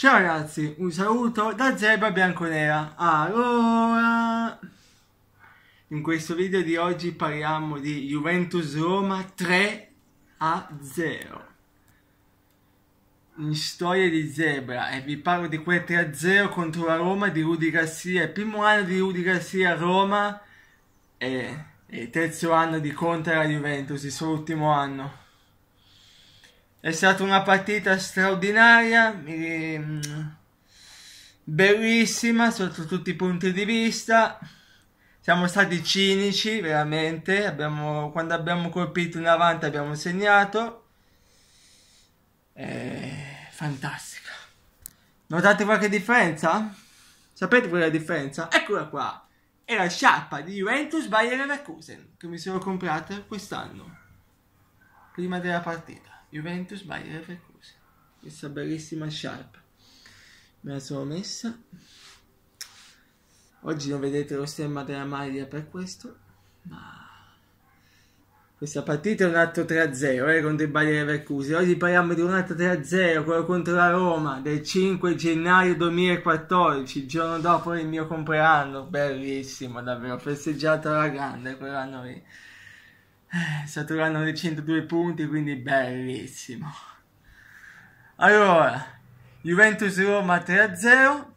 Ciao ragazzi, un saluto da Zebra Bianconera. Allora, in questo video di oggi parliamo di Juventus Roma 3 a 0. In storia di Zebra e vi parlo di quel 3 a 0 contro la Roma di Rudy Garcia, il primo anno di Rudy Garcia a Roma e, e il terzo anno di Conte alla Juventus, il suo ultimo anno. È stata una partita straordinaria, mm, bellissima sotto tutti i punti di vista. Siamo stati cinici, veramente. Abbiamo, quando abbiamo colpito in avanti abbiamo segnato. È fantastica. Notate qualche differenza? Sapete qual è la differenza? Eccola qua. È la sciarpa di Juventus Bayer Leverkusen che mi sono comprata quest'anno, prima della partita. Juventus Bayer Leverkusen. Questa bellissima sciarpa. Me la sono messa. Oggi non vedete lo stemma della maglia per questo, ma questa partita è un altro 3-0 eh, contro il Bayer Leverkusen. Oggi parliamo di un altro 3-0, quello contro la Roma del 5 gennaio 2014, il giorno dopo il mio compleanno, bellissimo davvero, festeggiato alla grande quell'anno lì. Eh, saturano 102 punti, quindi bellissimo. Allora, Juventus-Roma 3-0.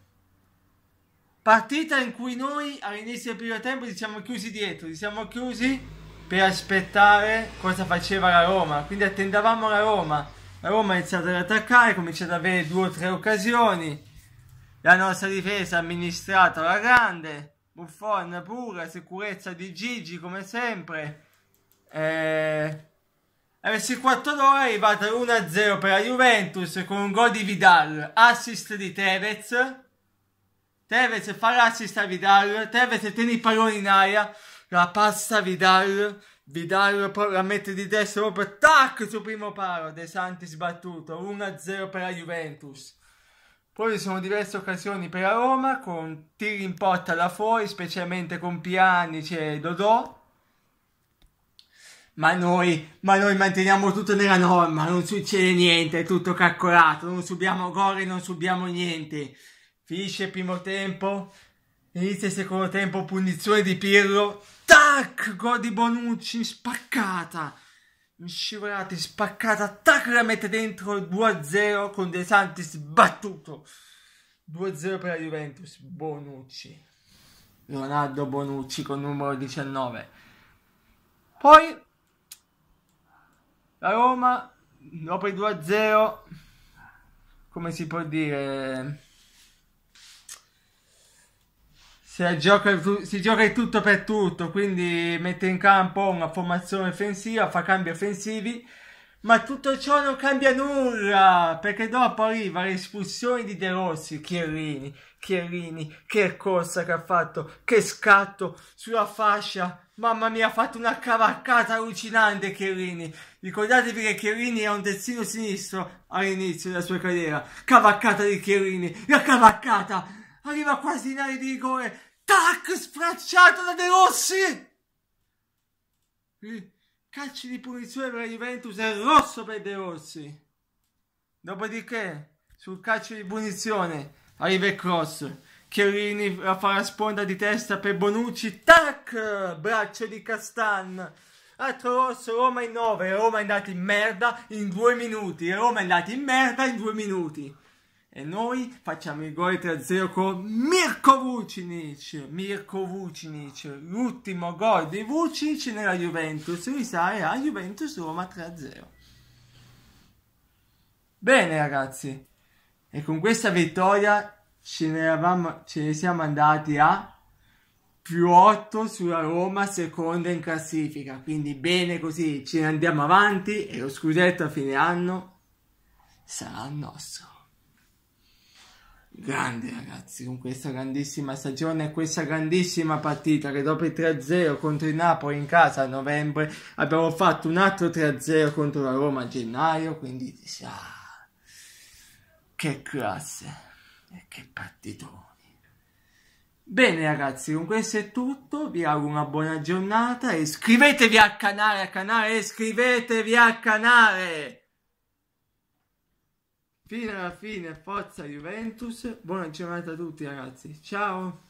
Partita in cui noi all'inizio del primo tempo ci siamo chiusi dietro, ci siamo chiusi per aspettare cosa faceva la Roma, quindi attendavamo la Roma. La Roma ha iniziato ad attaccare, ha cominciato ad avere due o tre occasioni. La nostra difesa ha amministrato alla grande, Buffon pura, sicurezza di Gigi come sempre eh, avessi 4 ore è arrivata 1 0 per la Juventus con un gol di Vidal, assist di Tevez. Tevez fa l'assist a Vidal, Tevez tiene i palloni in aria, la passa a Vidal, Vidal la mette di destra proprio, tac, sul primo palo, De Santi sbattuto, 1-0 per la Juventus. Poi ci sono diverse occasioni per la Roma, con tiri in porta da fuori, specialmente con Piani, c'è Dodò, ma noi, ma noi manteniamo tutto nella norma, non succede niente, è tutto calcolato, non subiamo gol non subiamo niente. Finisce il primo tempo, inizia il secondo tempo, punizione di Pirlo, tac, gol di Bonucci, spaccata, scivolata, spaccata, tac, la mette dentro 2-0 con De Santi sbattuto. 2-0 per la Juventus, Bonucci. Leonardo Bonucci con numero 19. Poi la Roma, dopo il 2-0, come si può dire... Si gioca, si gioca il tutto per tutto, quindi mette in campo una formazione offensiva, fa cambi offensivi ma tutto ciò non cambia nulla, perché dopo arriva l'espulsione di De Rossi, Chierini, Chierini, che corsa che ha fatto, che scatto sulla fascia. Mamma mia, ha fatto una cavalcata allucinante Chierini. Ricordatevi che Chierini è un terzino sinistro all'inizio della sua carriera. Cavalcata di Chierini, la cavalcata! Arriva quasi in area di rigore. Tac, sfracciato da De Rossi! Calci di punizione per la Juventus e rosso per De Rossi. Dopodiché, sul calcio di punizione, arriva il cross. Chiellini la fa la sponda di testa per Bonucci. Tac! Braccio di Castan. Altro rosso, Roma in 9. Roma è andata in merda in due minuti. Roma è andata in merda in due minuti. E noi facciamo il gol 3-0 con Mirko Vucinic. Mirko Vucinic, l'ultimo gol di Vucinic nella Juventus. Risale eh, a Juventus Roma 3-0. Bene ragazzi, e con questa vittoria ce ne, eravamo, ce ne siamo andati a più 8 sulla Roma, seconda in classifica. Quindi bene così, ce ne andiamo avanti e lo scudetto a fine anno sarà nostro. Grande ragazzi, con questa grandissima stagione e questa grandissima partita che dopo il 3-0 contro il Napoli in casa a novembre abbiamo fatto un altro 3-0 contro la Roma a gennaio, quindi ah, che classe e che partitone. Bene ragazzi, con questo è tutto, vi auguro una buona giornata, iscrivetevi al canale, al canale, iscrivetevi al canale! fino alla fine forza Juventus buona giornata a tutti ragazzi ciao